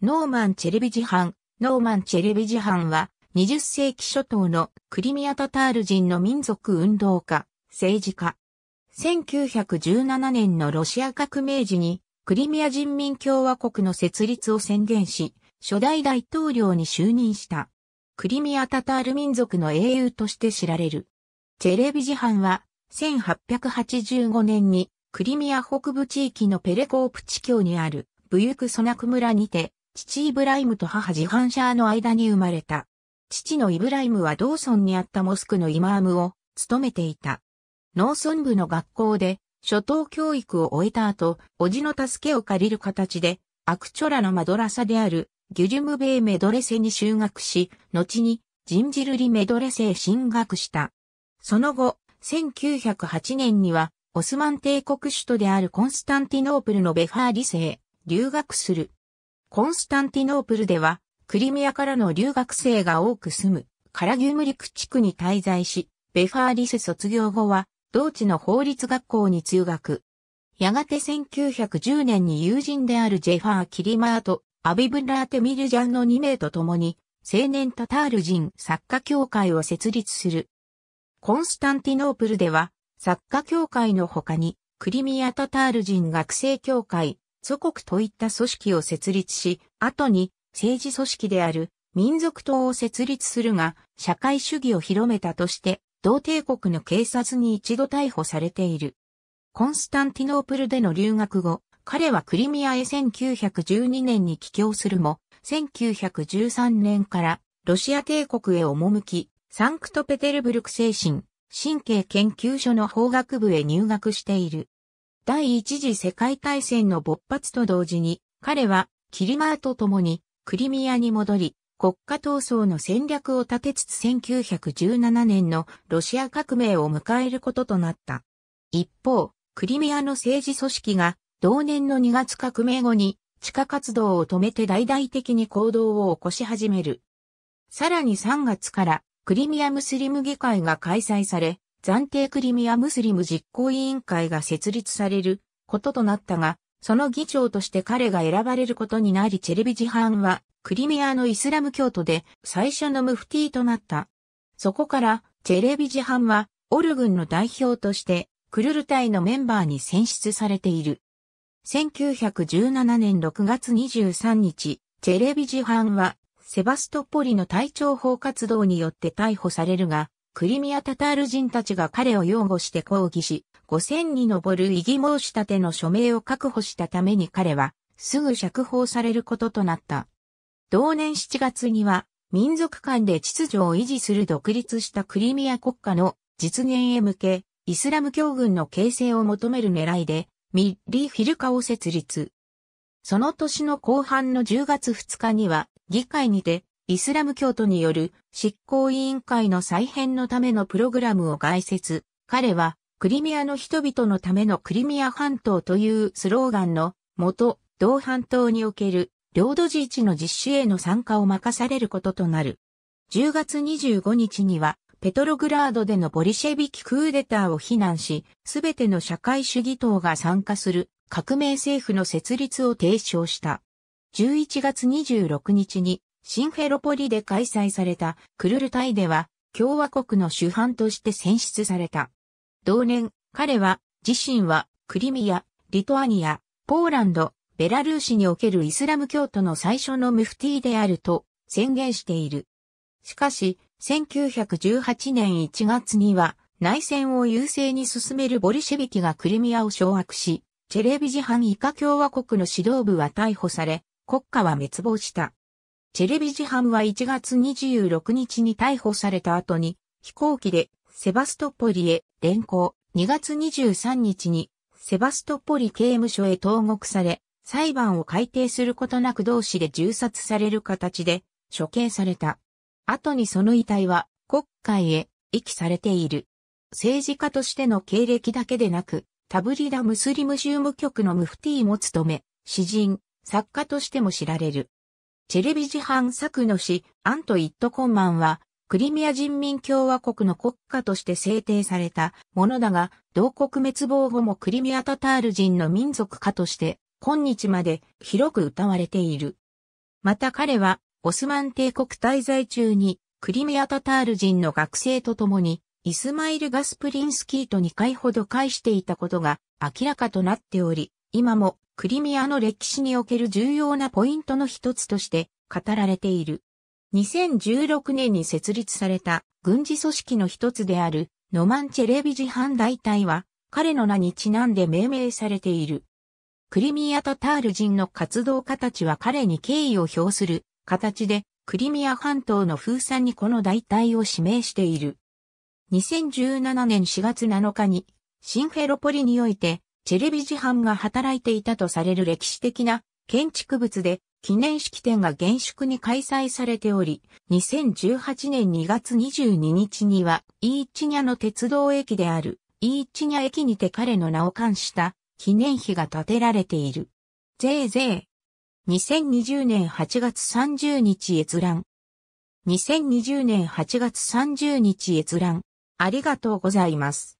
ノーマンチェレビジハン、ノーマンチェレビジハンは、20世紀初頭のクリミアタタール人の民族運動家、政治家。1917年のロシア革命時に、クリミア人民共和国の設立を宣言し、初代大統領に就任した。クリミアタタール民族の英雄として知られる。チェレビジハンは、1885年に、クリミア北部地域のペレコープ地境にある、ブユクソナク村にて、父イブライムと母ジハンシャーの間に生まれた。父のイブライムは同ーソンにあったモスクのイマームを務めていた。農村部の学校で初等教育を終えた後、おじの助けを借りる形で、アクチョラのマドラサであるギュジュムベイメドレセに修学し、後にジンジルリメドレセへ進学した。その後、1908年には、オスマン帝国首都であるコンスタンティノープルのベファーリセへ留学する。コンスタンティノープルでは、クリミアからの留学生が多く住む、カラギュムリク地区に滞在し、ベファーリス卒業後は、同地の法律学校に通学。やがて1910年に友人であるジェファー・キリマーとアビブラーテ・ミルジャンの2名と共に、青年タタール人作家協会を設立する。コンスタンティノープルでは、作家協会の他に、クリミアタタール人学生協会、祖国といった組織を設立し、後に政治組織である民族党を設立するが、社会主義を広めたとして、同帝国の警察に一度逮捕されている。コンスタンティノープルでの留学後、彼はクリミアへ1912年に帰郷するも、1913年からロシア帝国へ赴き、サンクトペテルブルク精神、神経研究所の法学部へ入学している。第一次世界大戦の勃発と同時に、彼はキリマーと共にクリミアに戻り、国家闘争の戦略を立てつつ1917年のロシア革命を迎えることとなった。一方、クリミアの政治組織が同年の2月革命後に地下活動を止めて大々的に行動を起こし始める。さらに3月からクリミアムスリム議会が開催され、暫定クリミアムスリム実行委員会が設立されることとなったが、その議長として彼が選ばれることになりチェレビジハンはクリミアのイスラム教徒で最初のムフティとなった。そこからチェレビジハンはオル軍の代表としてクルル隊のメンバーに選出されている。1917年6月23日、チェレビジハンはセバストポリの隊長法活動によって逮捕されるが、クリミアタタール人たちが彼を擁護して抗議し、5000に上る異議申し立ての署名を確保したために彼は、すぐ釈放されることとなった。同年7月には、民族間で秩序を維持する独立したクリミア国家の実現へ向け、イスラム教軍の形成を求める狙いで、ミッリー・フィルカを設立。その年の後半の10月2日には、議会にて、イスラム教徒による執行委員会の再編のためのプログラムを概説。彼は、クリミアの人々のためのクリミア半島というスローガンの元、同半島における領土自治の実施への参加を任されることとなる。10月25日には、ペトログラードでのボリシェビキクーデターを非難し、すべての社会主義党が参加する革命政府の設立を提唱した。11月26日にシンフェロポリで開催されたクルルタイでは共和国の主犯として選出された。同年、彼は自身はクリミア、リトアニア、ポーランド、ベラルーシにおけるイスラム教徒の最初のムフティであると宣言している。しかし、1918年1月には内戦を優勢に進めるボリシェビキがクリミアを掌握し、チェレビジハン以下共和国の指導部は逮捕され、国家は滅亡した。チェレビジハムは1月26日に逮捕された後に飛行機でセバストポリへ連行、2月23日にセバストポリ刑務所へ投獄され、裁判を改定することなく同士で銃殺される形で処刑された。後にその遺体は国会へ遺棄されている。政治家としての経歴だけでなく、タブリダ・ムスリム州務局のムフティも務め、詩人、作家としても知られる。チェレビジ販作の詩、アント・イット・コンマンは、クリミア人民共和国の国家として制定されたものだが、同国滅亡後もクリミア・タタール人の民族化として、今日まで広く歌われている。また彼は、オスマン帝国滞在中に、クリミア・タタール人の学生と共に、イスマイル・ガスプリンスキーと2回ほど会していたことが明らかとなっており、今もクリミアの歴史における重要なポイントの一つとして語られている。2016年に設立された軍事組織の一つであるノマンチェレビジ反大隊は彼の名にちなんで命名されている。クリミアタタール人の活動家たちは彼に敬意を表する形でクリミア半島の封鎖にこの大隊を指名している。2017年4月7日にシンフェロポリにおいてチェレビ自販が働いていたとされる歴史的な建築物で記念式典が厳粛に開催されており、2018年2月22日には、イーチニャの鉄道駅である、イーチニャ駅にて彼の名を冠した記念碑が建てられている。ぜいぜい。2020年8月30日閲覧。2020年8月30日閲覧。ありがとうございます。